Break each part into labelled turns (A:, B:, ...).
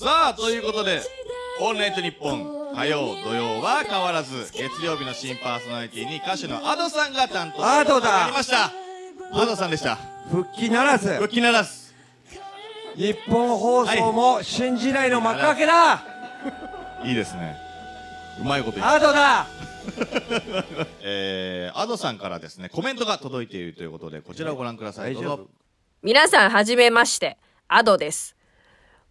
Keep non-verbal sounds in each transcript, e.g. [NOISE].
A: さあということで「オンライトニッポン」火曜土曜は変わらず月曜日の新パーソナリティに歌手のアドさんが担当アドだなりましたアドさんでした復帰ならず復帰ならず日本放送も新時代の幕開けだいいですねうまいこと言アドだ [LAUGHS] えー、アドさんからですねコメントが届いているということでこちらをご覧くださいどうぞ皆さんはじめましてアドです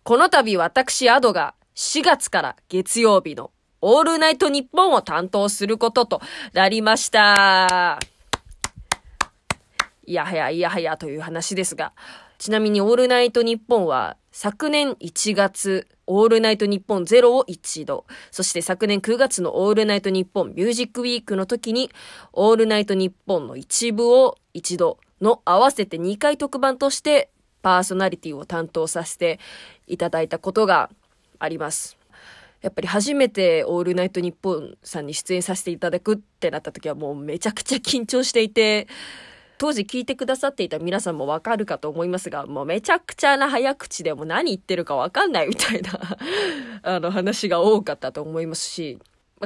A: この度私アドが4月から月曜日のオールナイトニッポンを担当することとなりました。いやはやいやはやという話ですが、ちなみにオールナイトニッポンは昨年1月、オールナイトニッポンゼロを一度、そして昨年9月のオールナイトニッポンミュージックウィークの時に、オールナイトニッポンの一部を一度の合わせて2回特番としてパーソナリティを担当させていただいたことがあります。やっぱり初めて「オールナイトニッポン」さんに出演させていただくってなった時はもうめちゃくちゃ緊張していて当時聞いてくださっていた皆さんもわかるかと思いますがもうめちゃくちゃな早口でも何言ってるかわかんないみたいな [LAUGHS] あの話が多かったと思いますし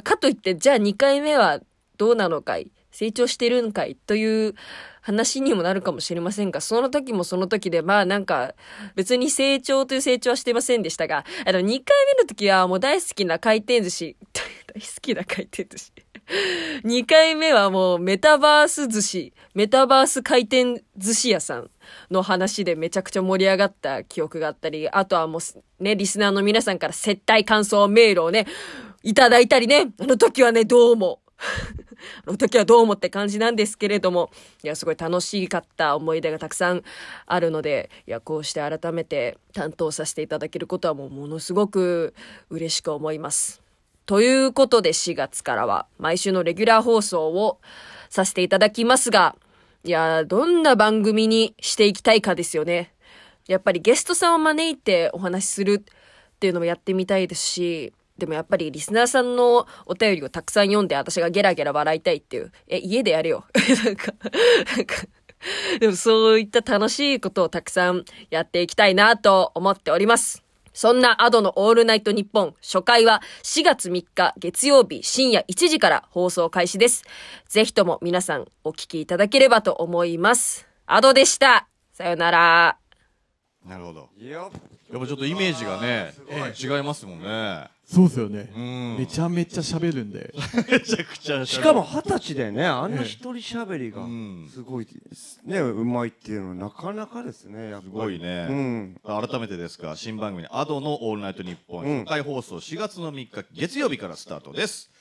A: かといってじゃあ2回目はどうなのかい成長してるんかいという話にもなるかもしれませんが、その時もその時で、まあなんか、別に成長という成長はしてませんでしたが、あの、2回目の時はもう大好きな回転寿司、[LAUGHS] 大好きな回転寿司。2回目はもうメタバース寿司、メタバース回転寿司屋さんの話でめちゃくちゃ盛り上がった記憶があったり、あとはもうね、リスナーの皆さんから接待感想メールをね、いただいたりね、あの時はね、どうも。の時はどう思って感じなんですけれども、いや、すごい楽しかった思い出がたくさんあるので、いや、こうして改めて担当させていただけることはもうものすごく嬉しく思います。ということで4月からは毎週のレギュラー放送をさせていただきますが、いや、どんな番組にしていきたいかですよね。やっぱりゲストさんを招いてお話しするっていうのもやってみたいですし、でもやっぱりリスナーさんのお便りをたくさん読んで私がゲラゲラ笑いたいっていう。え、家でやれよ。[LAUGHS] なんか、なんか、でもそういった楽しいことをたくさんやっていきたいなと思っております。そんなアドのオールナイトニッポン初回は4月3日月曜日深夜1時から放送開始です。ぜひとも皆さんお聞きいただければと思います。アドでした。さよなら。なるほど。やっぱちょっとイメージがね、違いますもんね。そうですよね、めちゃめちゃ喋るんで。めちゃくちゃ。しかも二十歳でね、あんな一人喋りがすごい、ね、うまいっていうのはなかなかですね。すごいね、うん。改めてですが、新番組アドのオールナイトニッポン初回放送4月の3日月曜日からスタートです。